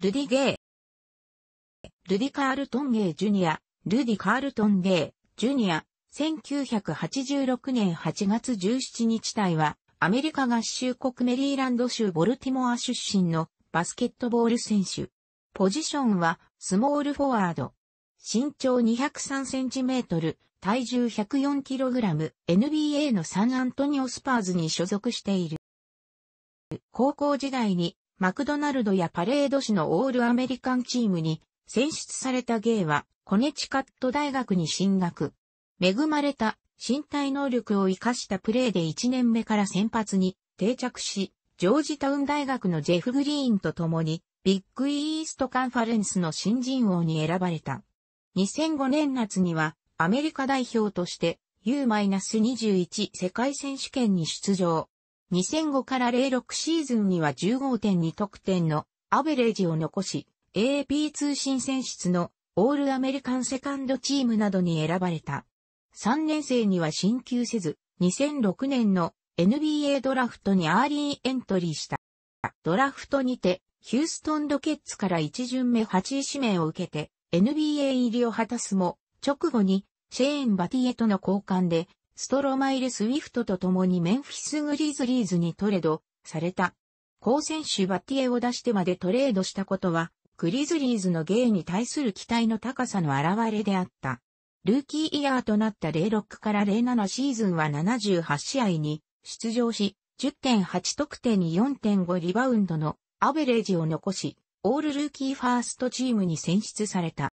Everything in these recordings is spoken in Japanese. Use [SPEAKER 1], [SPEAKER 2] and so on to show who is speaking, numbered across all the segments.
[SPEAKER 1] ルディ・ゲイ。ルディ・カールトン・ゲイ・ジュニア、ルディ・カールトン・ゲイ、ジュニア、1986年8月17日隊は、アメリカ合衆国メリーランド州ボルティモア出身のバスケットボール選手。ポジションはスモールフォワード。身長203センチメートル、体重104キログラム、NBA のサンアントニオスパーズに所属している。高校時代にマクドナルドやパレード市のオールアメリカンチームに選出されたゲイはコネチカット大学に進学。恵まれた身体能力を活かしたプレーで1年目から先発に定着し、ジョージタウン大学のジェフ・グリーンと共にビッグイーストカンファレンスの新人王に選ばれた。2005年夏にはアメリカ代表として U-21 世界選手権に出場。2005から06シーズンには15.2得点のアベレージを残し、AP 通信選出のオールアメリカンセカンドチームなどに選ばれた。3年生には進級せず、2006年の NBA ドラフトにアーリーエントリーした。ドラフトにて、ヒューストンロケッツから1巡目8位指名を受けて、NBA 入りを果たすも、直後に、シェーン・バティエとの交換で、ストロマイル・スウィフトと共にメンフィス・グリーズリーズにトレードされた。高選手バッティエを出してまでトレードしたことは、グリズリーズの芸に対する期待の高さの表れであった。ルーキーイヤーとなった06から07シーズンは78試合に出場し、10.8得点に4.5リバウンドのアベレージを残し、オールルーキーファーストチームに選出された。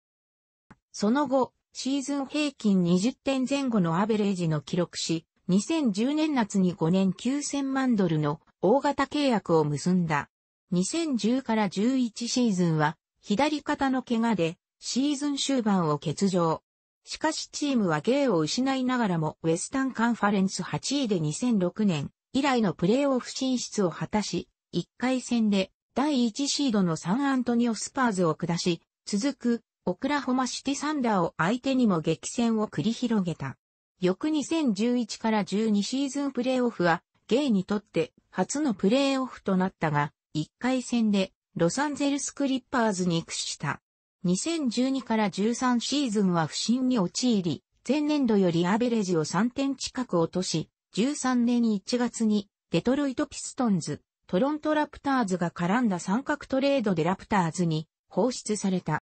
[SPEAKER 1] その後、シーズン平均20点前後のアベレージの記録し、2010年夏に5年9000万ドルの大型契約を結んだ。2010から11シーズンは左肩の怪我でシーズン終盤を欠場。しかしチームは芸を失いながらもウェスタンカンファレンス8位で2006年以来のプレーオフ進出を果たし、1回戦で第1シードのサンアントニオスパーズを下し、続くオクラホマシティサンダーを相手にも激戦を繰り広げた。翌2011から12シーズンプレーオフは、ゲイにとって初のプレーオフとなったが、1回戦でロサンゼルスクリッパーズに屈した。2012から13シーズンは不振に陥り、前年度よりアベレージを3点近く落とし、13年1月にデトロイトピストンズ、トロントラプターズが絡んだ三角トレードでラプターズに放出された。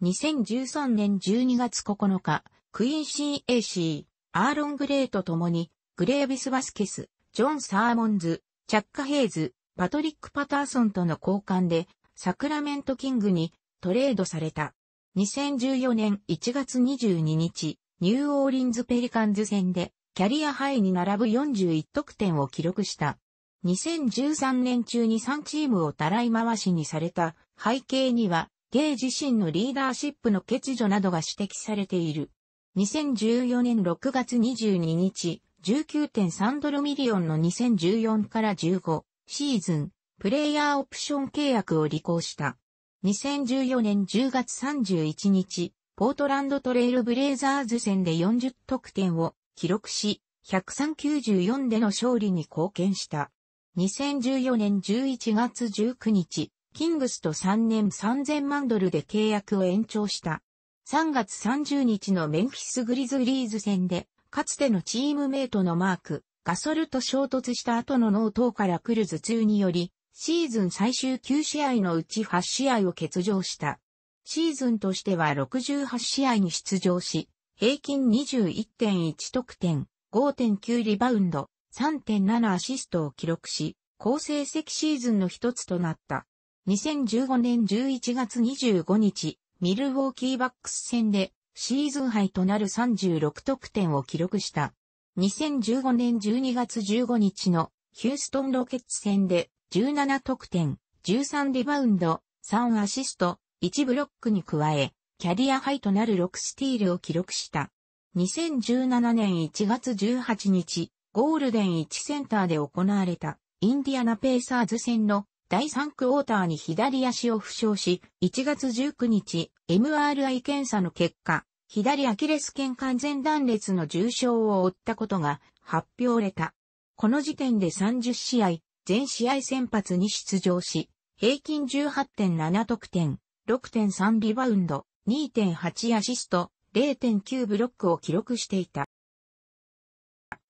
[SPEAKER 1] 2013年12月9日、クインシー・エ c シー、アーロン・グレイと共に、グレービス・バスケス、ジョン・サーモンズ、チャッカ・ヘイズ、パトリック・パターソンとの交換で、サクラメント・キングにトレードされた。2014年1月22日、ニューオーリンズ・ペリカンズ戦で、キャリアハイに並ぶ41得点を記録した。2013年中に3チームをたらい回しにされた背景には、ゲイ自身のリーダーシップの欠如などが指摘されている。2014年6月22日、19.3ドルミリオンの2014から15シーズン、プレイヤーオプション契約を履行した。2014年10月31日、ポートランドトレイルブレイザーズ戦で40得点を記録し、1 3 9 4での勝利に貢献した。2014年11月19日、キングスと3年3000万ドルで契約を延長した。3月30日のメンフィス・グリズリーズ戦で、かつてのチームメイトのマーク、ガソルと衝突した後の脳等から来る頭痛により、シーズン最終9試合のうち8試合を欠場した。シーズンとしては68試合に出場し、平均21.1得点、5.9リバウンド、3.7アシストを記録し、好成績シーズンの一つとなった。2015年11月25日、ミルウォーキーバックス戦でシーズンハイとなる36得点を記録した。2015年12月15日のヒューストンロケッツ戦で17得点、13リバウンド、3アシスト、1ブロックに加え、キャリアハイとなる6スティールを記録した。2017年1月18日、ゴールデン1センターで行われたインディアナペイサーズ戦の第3クォーターに左足を負傷し、1月19日、MRI 検査の結果、左アキレス腱完全断裂の重傷を負ったことが発表れた。この時点で30試合、全試合先発に出場し、平均18.7得点、6.3リバウンド、2.8アシスト、0.9ブロックを記録していた。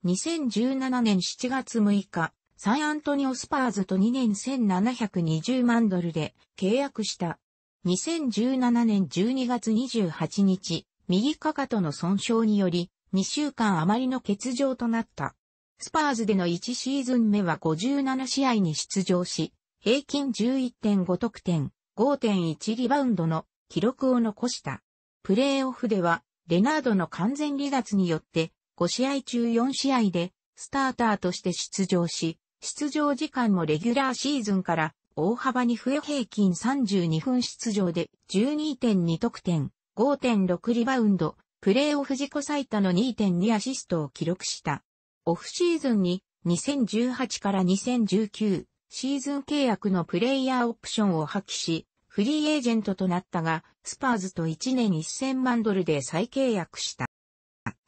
[SPEAKER 1] 2017年7月6日、サンアントニオスパーズと2年1720万ドルで契約した。2017年12月28日、右かかとの損傷により、2週間余りの欠場となった。スパーズでの1シーズン目は57試合に出場し、平均11.5得点、5.1リバウンドの記録を残した。プレーオフでは、レナードの完全離脱によって、5試合中4試合で、スターターとして出場し、出場時間もレギュラーシーズンから大幅に増え平均32分出場で12.2得点、5.6リバウンド、プレーオフ自己最多の2.2アシストを記録した。オフシーズンに2018から2019シーズン契約のプレイヤーオプションを破棄し、フリーエージェントとなったが、スパーズと1年1000万ドルで再契約した。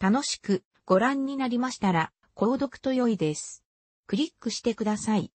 [SPEAKER 1] 楽しくご覧になりましたら、購読と良いです。クリックしてください。